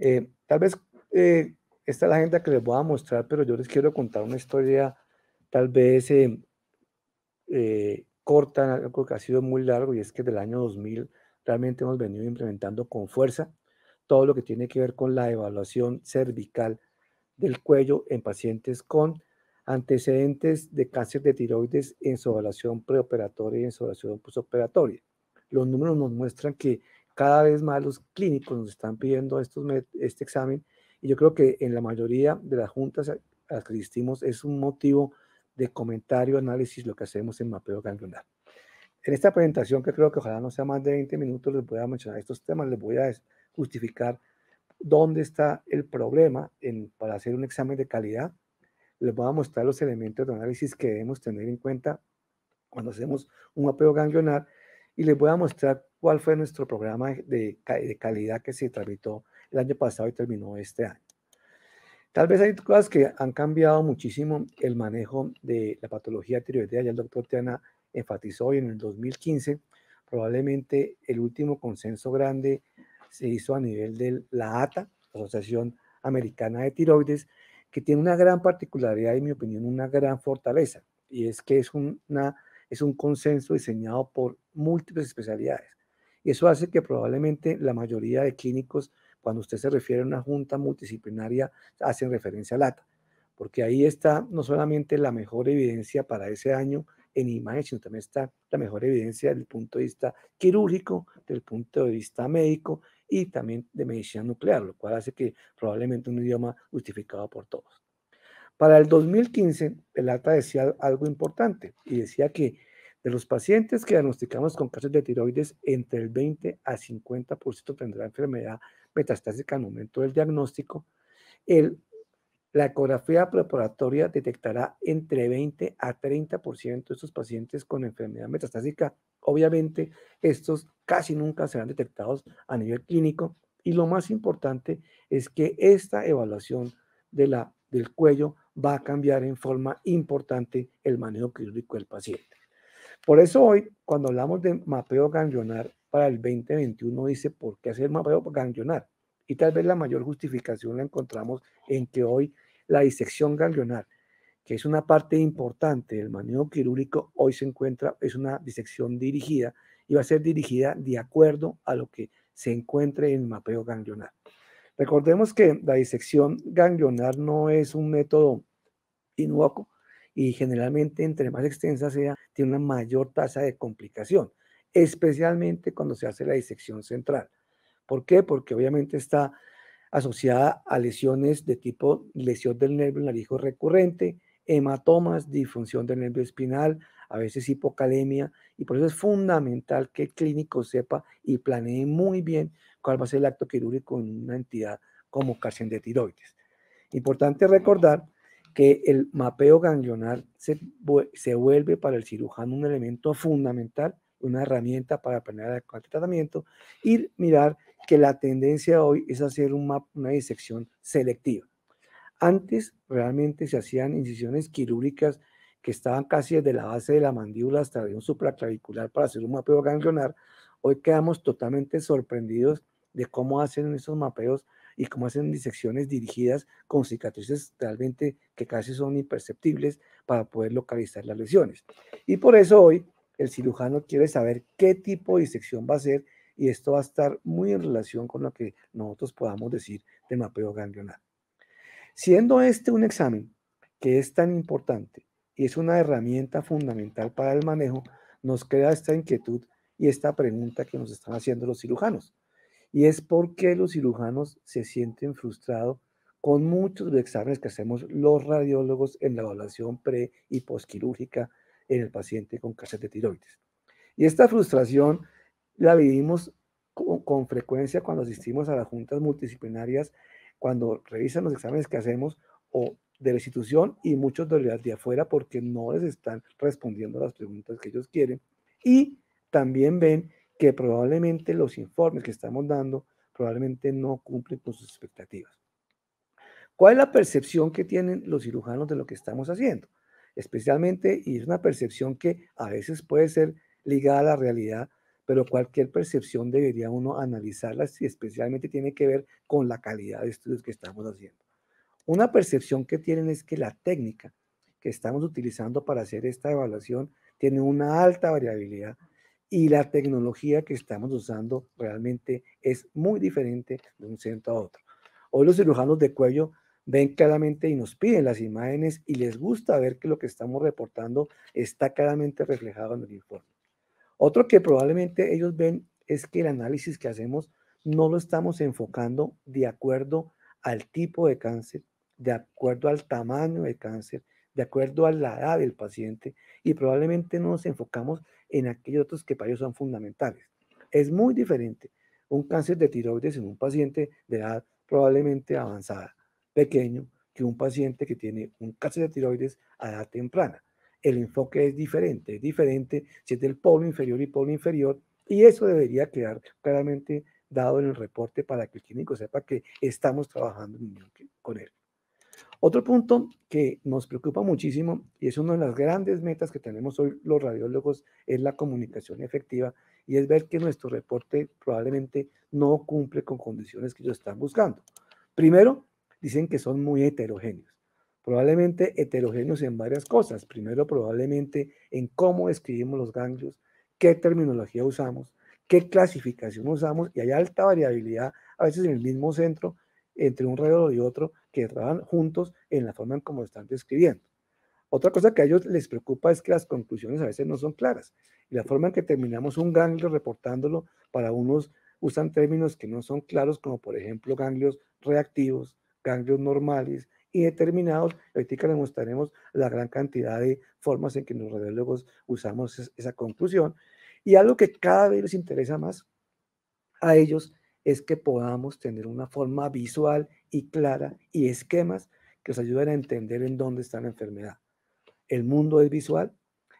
Eh, tal vez eh, esta es la agenda que les voy a mostrar, pero yo les quiero contar una historia tal vez em, eh, corta, algo que ha sido muy largo, y es que del año 2000 realmente hemos venido implementando con fuerza todo lo que tiene que ver con la evaluación cervical del cuello en pacientes con antecedentes de cáncer de tiroides en su evaluación preoperatoria y en su evaluación postoperatoria. Los números nos muestran que cada vez más los clínicos nos están pidiendo estos, este examen y yo creo que en la mayoría de las juntas a las que asistimos es un motivo de comentario, análisis, lo que hacemos en mapeo ganglionar. En esta presentación, que creo que ojalá no sea más de 20 minutos, les voy a mencionar estos temas, les voy a justificar dónde está el problema en, para hacer un examen de calidad. Les voy a mostrar los elementos de análisis que debemos tener en cuenta cuando hacemos un mapeo ganglionar y les voy a mostrar cuál fue nuestro programa de, de calidad que se tramitó el año pasado y terminó este año. Tal vez hay cosas que han cambiado muchísimo el manejo de la patología tiroidea. Ya el doctor Tiana enfatizó hoy en el 2015, probablemente el último consenso grande se hizo a nivel de la ATA, Asociación Americana de Tiroides, que tiene una gran particularidad y, en mi opinión, una gran fortaleza, y es que es una es un consenso diseñado por múltiples especialidades. Y eso hace que probablemente la mayoría de clínicos, cuando usted se refiere a una junta multidisciplinaria, hacen referencia a LATA, porque ahí está no solamente la mejor evidencia para ese año en imagen, sino también está la mejor evidencia desde el punto de vista quirúrgico, desde punto de vista médico y también de medicina nuclear, lo cual hace que probablemente un idioma justificado por todos. Para el 2015, el ATA decía algo importante y decía que de los pacientes que diagnosticamos con cáncer de tiroides, entre el 20 a 50% tendrá enfermedad metastásica al momento del diagnóstico. El, la ecografía preparatoria detectará entre 20 a 30% de estos pacientes con enfermedad metastásica. Obviamente, estos casi nunca serán detectados a nivel clínico. Y lo más importante es que esta evaluación del cuello va a cambiar en forma importante el manejo quirúrgico del paciente. Por eso hoy, cuando hablamos de mapeo ganglionar para el 2021, dice, ¿por qué hacer mapeo ganglionar? Y tal vez la mayor justificación la encontramos en que hoy la disección ganglionar, que es una parte importante del manejo quirúrgico, hoy se encuentra, es una disección dirigida y va a ser dirigida de acuerdo a lo que se encuentre en el mapeo ganglionar. Recordemos que la disección ganglionar no es un método y generalmente entre más extensa sea, tiene una mayor tasa de complicación, especialmente cuando se hace la disección central. ¿Por qué? Porque obviamente está asociada a lesiones de tipo lesión del nervio narijo recurrente, hematomas, disfunción del nervio espinal, a veces hipocalemia, y por eso es fundamental que el clínico sepa y planee muy bien cuál va a ser el acto quirúrgico en una entidad como cárcel de tiroides. Importante recordar que el mapeo ganglionar se, vuelve para el cirujano un elemento fundamental, una herramienta para planear el tratamiento y mirar que la tendencia hoy es hacer un map, una disección selectiva. Antes realmente se hacían incisiones quirúrgicas que estaban casi desde la base de la mandíbula hasta el supraclavicular para hacer un mapeo ganglionar. Hoy quedamos totalmente sorprendidos de cómo hacen esos mapeos y cómo hacen disecciones dirigidas con cicatrices realmente que casi son imperceptibles para poder localizar las lesiones. Y por eso hoy el cirujano quiere saber qué tipo de disección va a hacer y esto va a estar muy en relación con lo que nosotros podamos decir de mapeo ganglionar. Siendo este un examen que es tan importante y es una herramienta fundamental para el manejo, nos crea esta inquietud y esta pregunta que nos están haciendo los cirujanos. Y es porque los cirujanos se sienten frustrados con muchos de los exámenes que hacemos los radiólogos en la evaluación pre y posquirúrgica en el paciente con cáncer de tiroides. Y esta frustración la vivimos con, frecuencia cuando asistimos a las juntas multidisciplinarias, cuando revisan los exámenes que hacemos o de institución y muchos de los de afuera porque no les están respondiendo las preguntas que ellos quieren. Y también ven que probablemente los informes que estamos dando probablemente no cumplen con sus expectativas. ¿Cuál es la percepción que tienen los cirujanos de lo que estamos haciendo? Especialmente, y es una percepción que a veces puede ser ligada a la realidad, pero cualquier percepción debería uno analizarla si especialmente tiene que ver con la calidad de estudios que estamos haciendo. Una percepción que tienen es que la técnica que estamos utilizando para hacer esta evaluación tiene una alta variabilidad y la tecnología que estamos usando realmente es muy diferente de un centro a otro. Hoy los cirujanos de cuello ven claramente y nos piden las imágenes y les gusta ver que lo que estamos reportando está claramente reflejado en el informe. Otro que probablemente ellos ven es que el análisis que hacemos no lo estamos enfocando de acuerdo al tipo de cáncer, de acuerdo al tamaño de cáncer, de acuerdo a la edad del paciente y probablemente no nos enfocamos en aquellos otros que para ellos son fundamentales. Es muy diferente un cáncer de tiroides en un paciente de edad probablemente avanzada, pequeño, que un paciente que tiene un cáncer de tiroides a edad temprana. El enfoque es diferente, es diferente si es del polo inferior y polo inferior, y eso debería quedar claramente dado en el reporte para que el clínico sepa que estamos trabajando con él. Otro punto que nos preocupa muchísimo y es una de las grandes metas que tenemos hoy los radiólogos es la comunicación efectiva y es ver que nuestro reporte probablemente no cumple con condiciones que ellos están buscando. Primero, dicen que son muy heterogéneos, probablemente heterogéneos en varias cosas. Primero, probablemente en cómo escribimos los ganglios, qué terminología usamos, qué clasificación usamos y hay alta variabilidad a veces en el mismo centro entre un radiólogo y otro que trabajan juntos en la forma en como están describiendo. Otra cosa que a ellos les preocupa es que las conclusiones a veces no son claras y la forma en que terminamos un ganglio reportándolo para unos usan términos que no son claros como por ejemplo ganglios reactivos, ganglios normales y determinados. Ahorita les mostraremos la gran cantidad de formas en que los radiólogos usamos esa conclusión. Y algo que cada vez les interesa más a ellos es que podamos tener una forma visual y clara y esquemas que nos ayuden a entender en dónde está la enfermedad. El mundo es visual,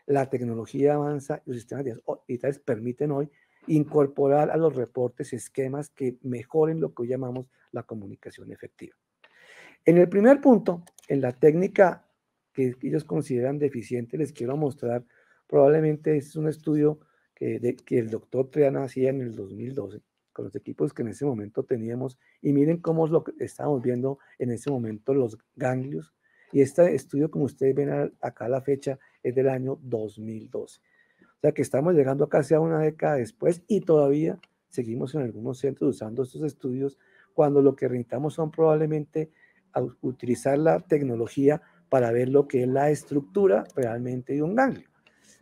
la tecnología avanza y los sistemas de digitales permiten hoy incorporar a los reportes esquemas que mejoren lo que hoy llamamos la comunicación efectiva. En el primer punto, en la técnica que ellos consideran deficiente, les quiero mostrar, probablemente es un estudio que, que el doctor Triana hacía en el 2012, con los equipos que en ese momento teníamos. Y miren cómo es lo que estábamos viendo en ese momento los ganglios. Y este estudio, como ustedes ven acá la fecha, es del año 2012. O sea que estamos llegando casi a una década después y todavía seguimos en algunos centros usando estos estudios cuando lo que necesitamos son probablemente utilizar la tecnología para ver lo que es la estructura realmente de un ganglio.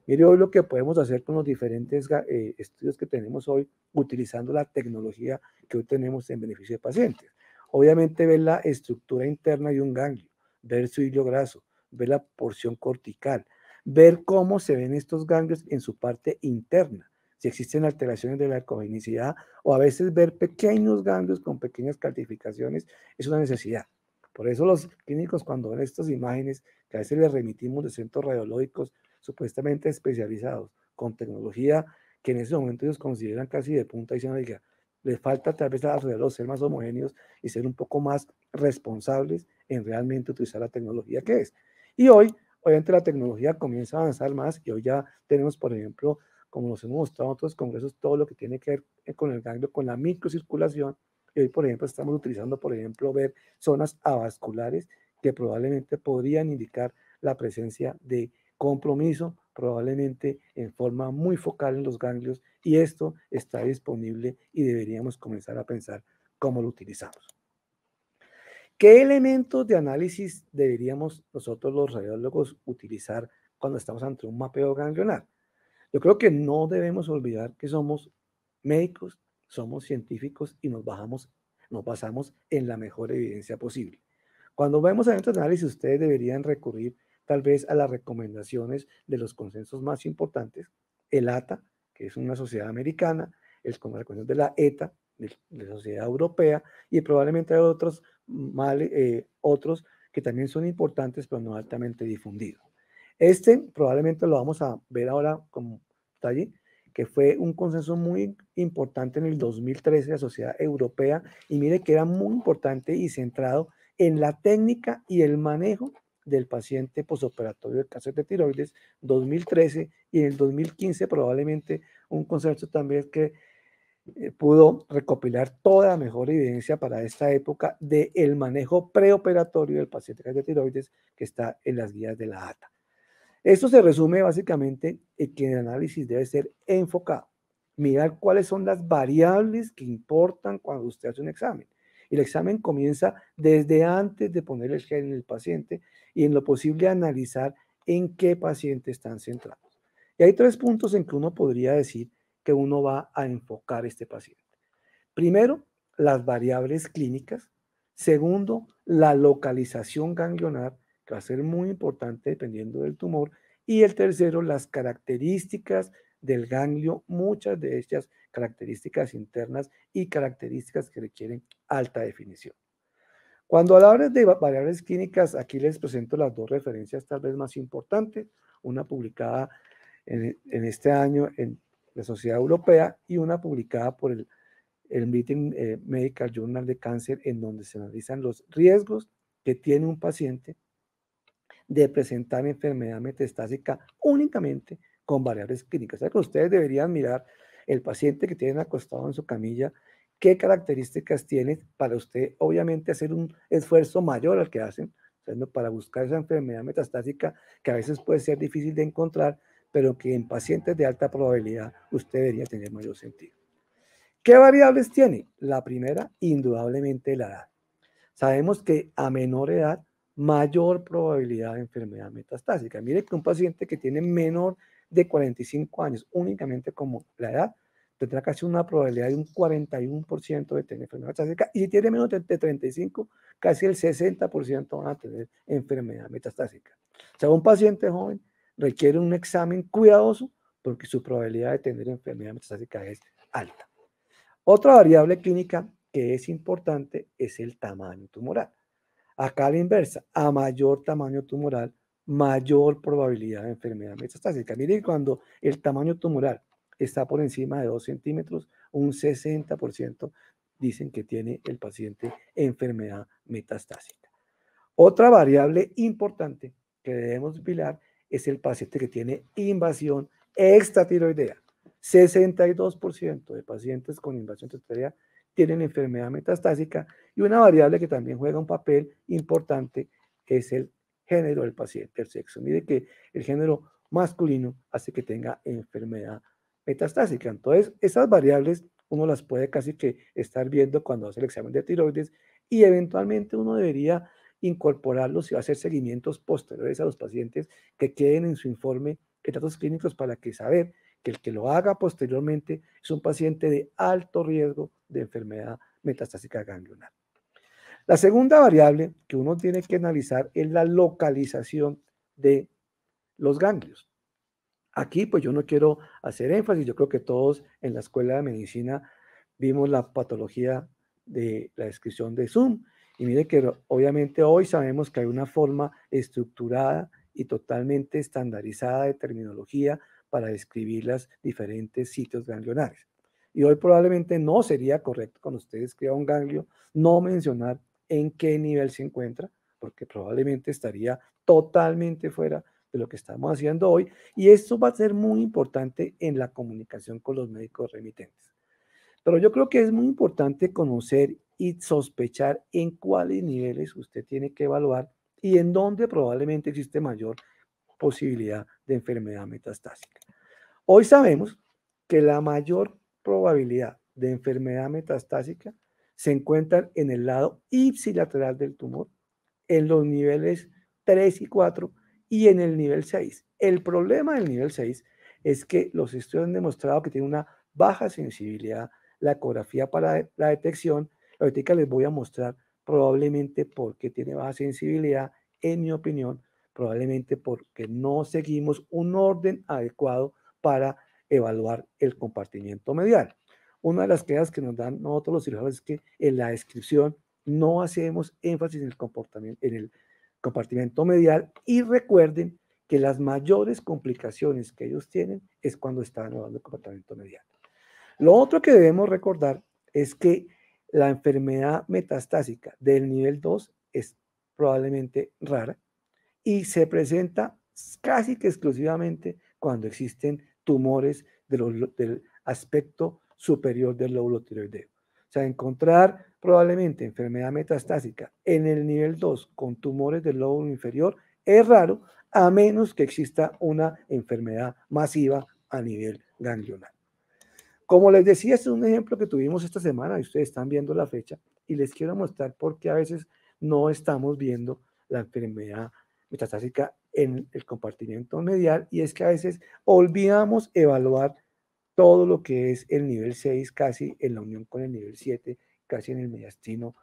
Mire hoy lo que podemos hacer con los diferentes eh, estudios que tenemos hoy utilizando la tecnología que hoy tenemos en beneficio de pacientes. Obviamente ver la estructura interna de un ganglio, ver su hilo graso, ver la porción cortical, ver cómo se ven estos ganglios en su parte interna, si existen alteraciones de la ecogenicidad o a veces ver pequeños ganglios con pequeñas calcificaciones es una necesidad. Por eso los clínicos cuando ven estas imágenes, que a veces les remitimos de centros radiológicos supuestamente especializados con tecnología que en ese momento ellos consideran casi de punta y se diga, les falta tal vez a los ser más homogéneos y ser un poco más responsables en realmente utilizar la tecnología que es. Y hoy, obviamente la tecnología comienza a avanzar más y hoy ya tenemos, por ejemplo, como nos hemos mostrado en otros congresos, todo lo que tiene que ver eh, con el ganglio, con la microcirculación. Y hoy, por ejemplo, estamos utilizando, por ejemplo, ver zonas avasculares que probablemente podrían indicar la presencia de compromiso probablemente en forma muy focal en los ganglios y esto está disponible y deberíamos comenzar a pensar cómo lo utilizamos. ¿Qué elementos de análisis deberíamos nosotros los radiólogos utilizar cuando estamos ante un mapeo ganglionar? Yo creo que no debemos olvidar que somos médicos, somos científicos y nos, bajamos, nos basamos en la mejor evidencia posible. Cuando vemos elementos de análisis, ustedes deberían recurrir tal vez a las recomendaciones de los consensos más importantes, el ATA, que es una sociedad americana, el consenso de la ETA, de la sociedad europea, y probablemente hay otros, mal, eh, otros que también son importantes, pero no altamente difundidos. Este probablemente lo vamos a ver ahora como detalle, que fue un consenso muy importante en el 2013 de la sociedad europea, y mire que era muy importante y centrado en la técnica y el manejo del paciente posoperatorio de cáncer de tiroides 2013 y en el 2015 probablemente un consenso también que eh, pudo recopilar toda la mejor evidencia para esta época del manejo preoperatorio del paciente de cáncer de tiroides que está en las guías de la ATA. Esto se resume básicamente en que el análisis debe ser enfocado, mirar cuáles son las variables que importan cuando usted hace un examen el examen comienza desde antes de poner el gen en el paciente y en lo posible analizar en qué paciente están centrados. Y hay tres puntos en que uno podría decir que uno va a enfocar este paciente. Primero, las variables clínicas. Segundo, la localización ganglionar, que va a ser muy importante dependiendo del tumor. Y el tercero, las características del ganglio, muchas de ellas características internas y características que requieren alta definición. Cuando hablamos de variables clínicas, aquí les presento las dos referencias tal vez más importantes, una publicada en, este año en la Sociedad Europea y una publicada por el, Meeting eh, Medical Journal de Cáncer, en donde se analizan los riesgos que tiene un paciente de presentar enfermedad metastásica únicamente con variables clínicas. O sea que ustedes deberían mirar el paciente que tiene acostado en su camilla, qué características tiene para usted, obviamente, hacer un esfuerzo mayor al que hacen, para buscar esa enfermedad metastásica que a veces puede ser difícil de encontrar, pero que en pacientes de alta probabilidad usted debería tener mayor sentido. ¿Qué variables tiene? La primera, indudablemente, la edad. Sabemos que a menor edad, mayor probabilidad de enfermedad metastásica. Mire que un paciente que tiene menor de 45 años, únicamente como la edad, tendrá casi una probabilidad de un 41% de tener enfermedad metastásica. Y si tiene menos de 35, casi el 60% van a tener enfermedad metastásica. O sea, un paciente joven requiere un examen cuidadoso porque su probabilidad de tener enfermedad metastásica es alta. Otra variable clínica que es importante es el tamaño tumoral. Acá a la inversa, a mayor tamaño tumoral, mayor probabilidad de enfermedad metastásica. Miren, cuando el tamaño tumoral está por encima de 2 centímetros, un 60% dicen que tiene el paciente enfermedad metastásica. Otra variable importante que debemos vigilar es el paciente que tiene invasión extratiroidea. 62% de pacientes con invasión extratiroidea tienen enfermedad metastásica y una variable que también juega un papel importante es el género del paciente, el sexo. Mire que el género masculino hace que tenga enfermedad metastásica. Entonces, esas variables uno las puede casi que estar viendo cuando hace el examen de tiroides y eventualmente uno debería incorporarlos y hacer seguimientos posteriores a los pacientes que queden en su informe de datos clínicos para que saber que el que lo haga posteriormente es un paciente de alto riesgo de enfermedad metastásica ganglionar. La segunda variable que uno tiene que analizar es la localización de los ganglios. Aquí, pues yo no quiero hacer énfasis, yo creo que todos en la escuela de medicina vimos la patología de la descripción de Zoom. Y mire que obviamente hoy sabemos que hay una forma estructurada y totalmente estandarizada de terminología para describir los diferentes sitios ganglionares. Y hoy probablemente no sería correcto cuando usted escriba un ganglio no mencionar en qué nivel se encuentra, porque probablemente estaría totalmente fuera de lo que estamos haciendo hoy. Y esto va a ser muy importante en la comunicación con los médicos remitentes. Pero yo creo que es muy importante conocer y sospechar en cuáles niveles usted tiene que evaluar y en dónde probablemente existe mayor posibilidad de enfermedad metastásica. Hoy sabemos que la mayor probabilidad de enfermedad metastásica se encuentran en el lado ipsilateral del tumor, en los niveles 3 y 4 y en el nivel 6. El problema del nivel 6 es que los estudios han demostrado que tiene una baja sensibilidad la ecografía para la detección. Ahorita les voy a mostrar probablemente porque tiene baja sensibilidad, en mi opinión, probablemente porque no seguimos un orden adecuado para evaluar el compartimiento medial. Una de las quejas que nos dan nosotros los cirujanos es que en la descripción no hacemos énfasis en el, comportamiento, en el compartimento medial y recuerden que las mayores complicaciones que ellos tienen es cuando están evaluando el comportamiento medial. Lo otro que debemos recordar es que la enfermedad metastásica del nivel 2 es probablemente rara y se presenta casi que exclusivamente cuando existen tumores del aspecto superior del lóbulo tiroideo. O sea, encontrar probablemente enfermedad metastásica en el nivel 2 con tumores del lóbulo inferior es raro, a menos que exista una enfermedad masiva a nivel ganglionar. Como les decía, este es un ejemplo que tuvimos esta semana y ustedes están viendo la fecha y les quiero mostrar por qué a veces no estamos viendo la enfermedad metastásica en el compartimiento medial y es que a veces olvidamos evaluar todo lo que es el nivel 6 casi en la unión con el nivel 7, casi en el mediastino,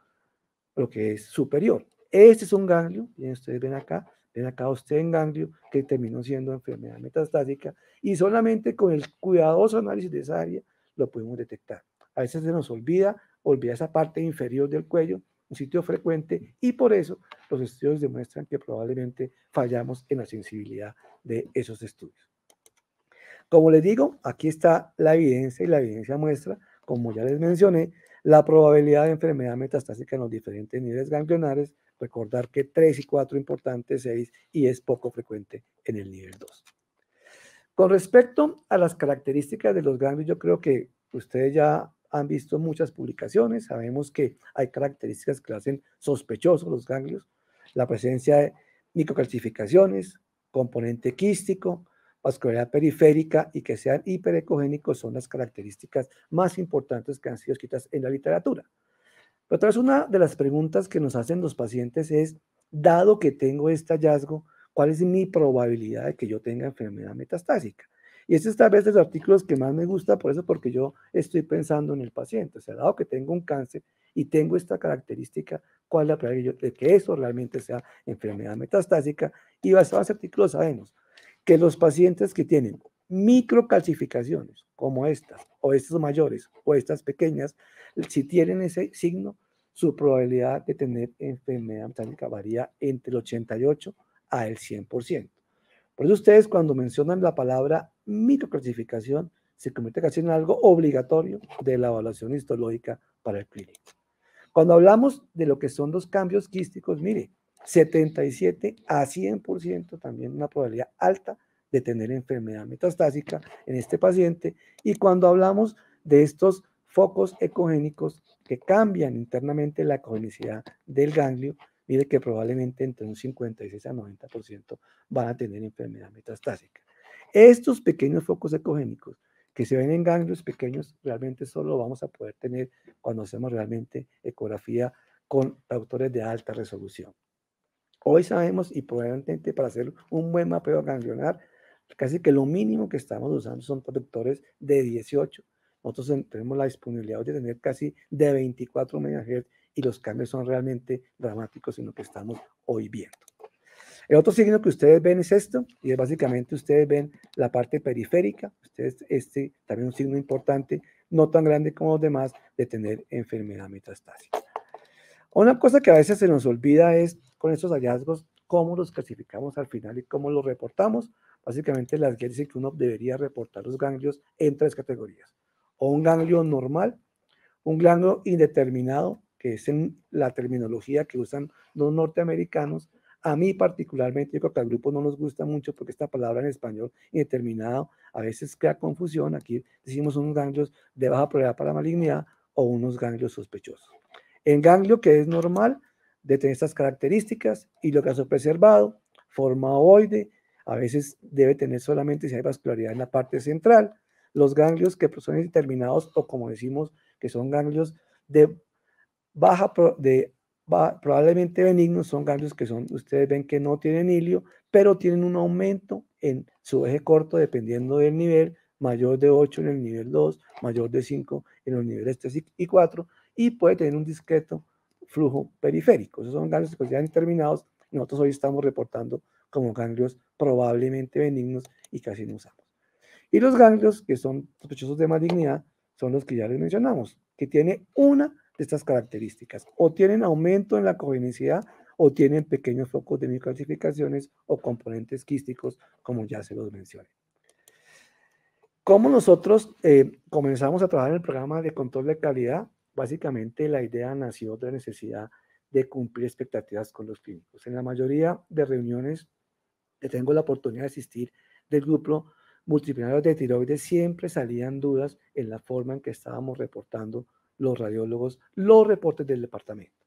lo que es superior. Este es un ganglio, y ustedes ven acá, ven acá usted en ganglio, que terminó siendo enfermedad metastásica, y solamente con el cuidadoso análisis de esa área lo pudimos detectar. A veces se nos olvida, olvida esa parte inferior del cuello, un sitio frecuente, y por eso los estudios demuestran que probablemente fallamos en la sensibilidad de esos estudios. Como les digo, aquí está la evidencia y la evidencia muestra, como ya les mencioné, la probabilidad de enfermedad metastásica en los diferentes niveles ganglionares. Recordar que 3 y 4 importantes, 6 y es poco frecuente en el nivel 2. Con respecto a las características de los ganglios, yo creo que ustedes ya han visto muchas publicaciones, sabemos que hay características que hacen sospechosos los ganglios, la presencia de microcalcificaciones, componente quístico, vascularidad periférica y que sean hiperecogénicos son las características más importantes que han sido escritas en la literatura. Pero otra vez, una de las preguntas que nos hacen los pacientes es, dado que tengo este hallazgo, ¿cuál es mi probabilidad de que yo tenga enfermedad metastásica? Y este es tal vez de los artículos que más me gusta, por eso porque yo estoy pensando en el paciente. O sea, dado que tengo un cáncer y tengo esta característica, ¿cuál es la probabilidad de que eso realmente sea enfermedad metastásica? Y basado en artículos sabemos, que los pacientes que tienen microcalcificaciones como estas, o estas mayores, o estas pequeñas, si tienen ese signo, su probabilidad de tener enfermedad metálica varía entre el 88 a el 100%. Por eso ustedes cuando mencionan la palabra microcalcificación, se convierte casi en algo obligatorio de la evaluación histológica para el clínico. Cuando hablamos de lo que son los cambios quísticos, mire, 77 a 100% también una probabilidad alta de tener enfermedad metastásica en este paciente. Y cuando hablamos de estos focos ecogénicos que cambian internamente la ecogenicidad del ganglio, mire que probablemente entre un 56 a 90% van a tener enfermedad metastásica. Estos pequeños focos ecogénicos que se ven en ganglios pequeños, realmente solo vamos a poder tener cuando hacemos realmente ecografía con autores de alta resolución. Hoy sabemos, y probablemente para hacer un buen mapeo ganglionar, casi que lo mínimo que estamos usando son productores de 18. Nosotros tenemos la disponibilidad de tener casi de 24 MHz y los cambios son realmente dramáticos en lo que estamos hoy viendo. El otro signo que ustedes ven es esto, y es básicamente ustedes ven la parte periférica, ustedes, este también un signo importante, no tan grande como los demás, de tener enfermedad metastásica. Una cosa que a veces se nos olvida es con estos hallazgos, cómo los clasificamos al final y cómo los reportamos. Básicamente las guías dicen que uno debería reportar los ganglios en tres categorías. O un ganglio normal, un ganglio indeterminado, que es en la terminología que usan los norteamericanos. A mí particularmente, yo creo que al grupo no nos gusta mucho porque esta palabra en español indeterminado a veces crea confusión. Aquí decimos unos ganglios de baja probabilidad para malignidad o unos ganglios sospechosos. En ganglio que es normal, de tener estas características y lo que hace preservado, forma ovoide, a veces debe tener solamente si hay vascularidad en la parte central, los ganglios que son determinados o como decimos que son ganglios de baja, de, probablemente benignos, son ganglios que son, ustedes ven que no tienen hilio, pero tienen un aumento en su eje corto dependiendo del nivel, mayor de 8 en el nivel 2, mayor de 5 en los niveles 3 y 4, y puede tener un discreto flujo periférico. Esos son ganglios que consideran pues, terminados. Nosotros hoy estamos reportando como ganglios probablemente benignos y casi no usamos. Y los ganglios que son sospechosos de malignidad son los que ya les mencionamos, que tiene una de estas características. O tienen aumento en la cogenicidad o tienen pequeños focos de microcalcificaciones o componentes quísticos, como ya se los mencioné. ¿Cómo nosotros eh, comenzamos a trabajar en el programa de control de calidad? Básicamente la idea nació de la necesidad de cumplir expectativas con los clínicos. En la mayoría de reuniones que eh, tengo la oportunidad de asistir del grupo multidisciplinario de tiroides, siempre salían dudas en la forma en que estábamos reportando los radiólogos los reportes del departamento.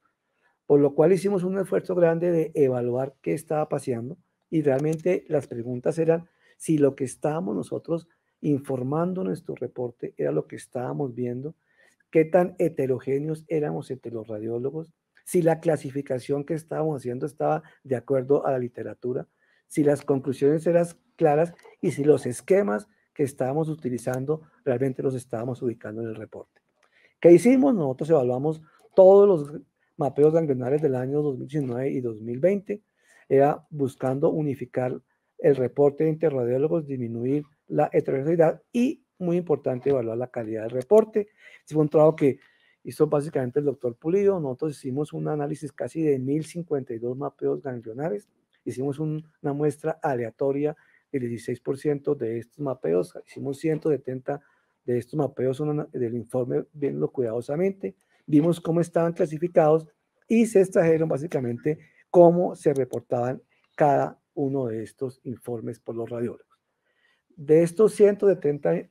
Por lo cual hicimos un esfuerzo grande de evaluar qué estaba paseando y realmente las preguntas eran si lo que estábamos nosotros informando en nuestro reporte era lo que estábamos viendo qué tan heterogéneos éramos entre los radiólogos, si la clasificación que estábamos haciendo estaba de acuerdo a la literatura, si las conclusiones eran claras y si los esquemas que estábamos utilizando realmente los estábamos ubicando en el reporte. ¿Qué hicimos? Nosotros evaluamos todos los mapeos ganglionares del año 2019 y 2020, era buscando unificar el reporte de radiólogos, disminuir la heterogeneidad y muy importante evaluar la calidad del reporte. Este fue un trabajo que hizo básicamente el doctor Pulido. Nosotros hicimos un análisis casi de 1052 mapeos ganglionares. Hicimos una muestra aleatoria del 16% de estos mapeos. Hicimos 170 de estos mapeos del informe, viéndolo cuidadosamente. Vimos cómo estaban clasificados y se extrajeron básicamente cómo se reportaban cada uno de estos informes por los radiólogos. De estos 170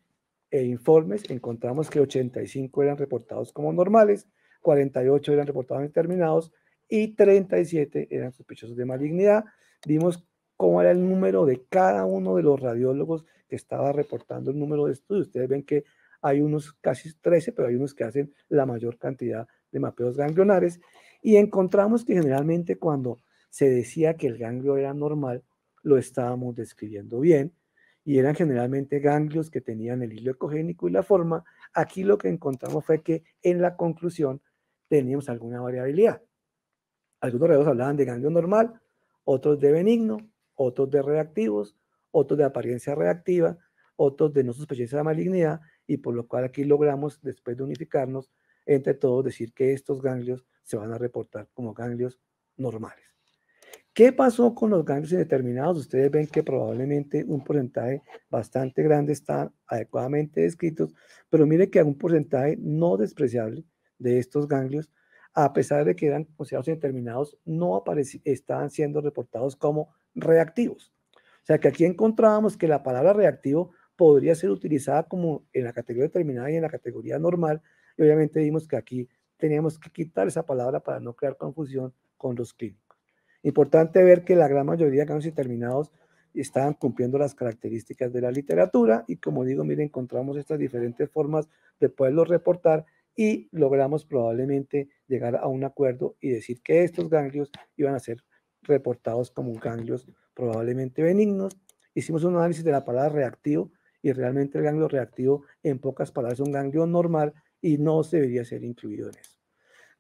e informes, encontramos que 85 eran reportados como normales, 48 eran reportados determinados y 37 eran sospechosos de malignidad. Vimos cómo era el número de cada uno de los radiólogos que estaba reportando el número de estudios. Ustedes ven que hay unos casi 13, pero hay unos que hacen la mayor cantidad de mapeos ganglionares. Y encontramos que generalmente cuando se decía que el ganglio era normal, lo estábamos describiendo bien, y eran generalmente ganglios que tenían el hilo ecogénico y la forma, aquí lo que encontramos fue que en la conclusión teníamos alguna variabilidad. Algunos relatos hablaban de ganglio normal, otros de benigno, otros de reactivos, otros de apariencia reactiva, otros de no sospechosa de malignidad, y por lo cual aquí logramos, después de unificarnos entre todos, decir que estos ganglios se van a reportar como ganglios normales. ¿Qué pasó con los ganglios indeterminados? Ustedes ven que probablemente un porcentaje bastante grande está adecuadamente descrito, pero mire que un porcentaje no despreciable de estos ganglios, a pesar de que eran considerados indeterminados, no estaban siendo reportados como reactivos. O sea que aquí encontrábamos que la palabra reactivo podría ser utilizada como en la categoría determinada y en la categoría normal, y obviamente vimos que aquí teníamos que quitar esa palabra para no crear confusión con los clínicos. Importante ver que la gran mayoría de ganglios y estaban cumpliendo las características de la literatura y como digo, mire, encontramos estas diferentes formas de poderlos reportar y logramos probablemente llegar a un acuerdo y decir que estos ganglios iban a ser reportados como ganglios probablemente benignos. Hicimos un análisis de la palabra reactivo y realmente el ganglio reactivo en pocas palabras es un ganglio normal y no se debería ser incluido en eso.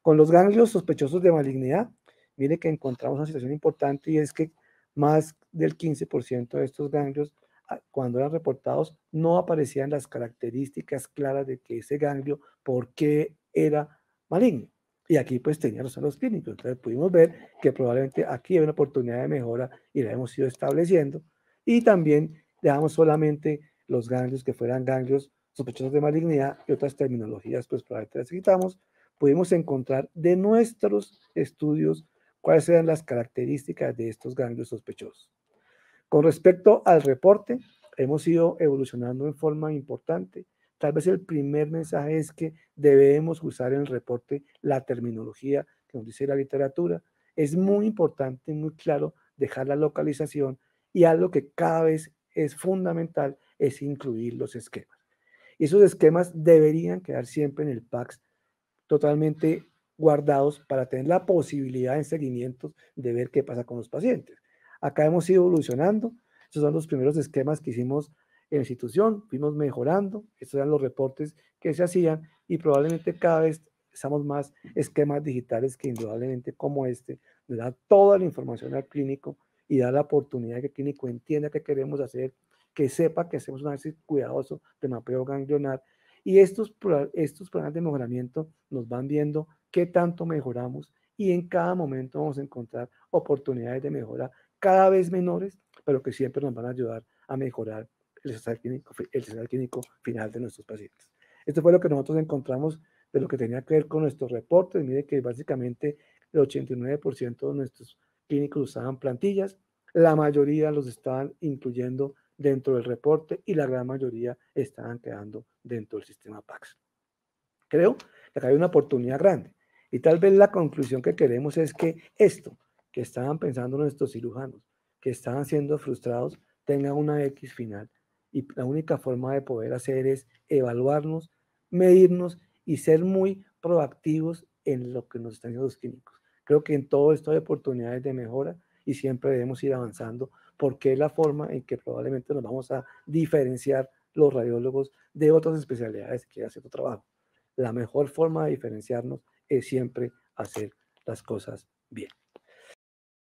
Con los ganglios sospechosos de malignidad, mire que encontramos una situación importante y es que más del 15% de estos ganglios, ah, cuando eran reportados, no aparecían las características claras de que ese ganglio, por qué era maligno. Y aquí pues teníamos los los clínicos. Entonces pudimos ver que probablemente aquí hay una oportunidad de mejora y la hemos ido estableciendo. Y también dejamos solamente los ganglios que fueran ganglios sospechosos de malignidad y otras terminologías pues probablemente las quitamos. Pudimos encontrar de nuestros estudios cuáles eran las características de estos ganglios sospechosos. Con respecto al reporte, hemos ido evolucionando en forma importante. Tal vez el primer mensaje es que debemos usar en el reporte la terminología que nos dice la literatura. Es muy importante, y muy claro, dejar la localización y algo que cada vez es fundamental es incluir los esquemas. Y esos esquemas deberían quedar siempre en el PAX totalmente guardados para tener la posibilidad en seguimientos de ver qué pasa con los pacientes. Acá hemos ido evolucionando. Esos son los primeros esquemas que hicimos en la institución. Fuimos mejorando. Estos eran los reportes que se hacían y probablemente cada vez estamos más esquemas digitales que indudablemente como este le da toda la información al clínico y da la oportunidad que el clínico entienda qué queremos hacer, que sepa que hacemos un análisis cuidadoso de mapeo ganglionar. Y estos, estos planes de mejoramiento nos van viendo qué tanto mejoramos y en cada momento vamos a encontrar oportunidades de mejora cada vez menores, pero que siempre nos van a ayudar a mejorar el estado clínico, el clínico final de nuestros pacientes. Esto fue lo que nosotros encontramos de lo que tenía que ver con nuestros reportes. Mire que básicamente el 89% de nuestros clínicos usaban plantillas, la mayoría los estaban incluyendo dentro del reporte y la gran mayoría estaban quedando dentro del sistema PAX. Creo que acá hay una oportunidad grande. Y tal vez la conclusión que queremos es que esto que estaban pensando nuestros cirujanos, que estaban siendo frustrados, tenga una X final. Y la única forma de poder hacer es evaluarnos, medirnos y ser muy proactivos en lo que nos están diciendo los clínicos. Creo que en todo esto hay oportunidades de mejora y siempre debemos ir avanzando porque es la forma en que probablemente nos vamos a diferenciar los radiólogos de otras especialidades que hacen otro trabajo. La mejor forma de diferenciarnos es siempre hacer las cosas bien.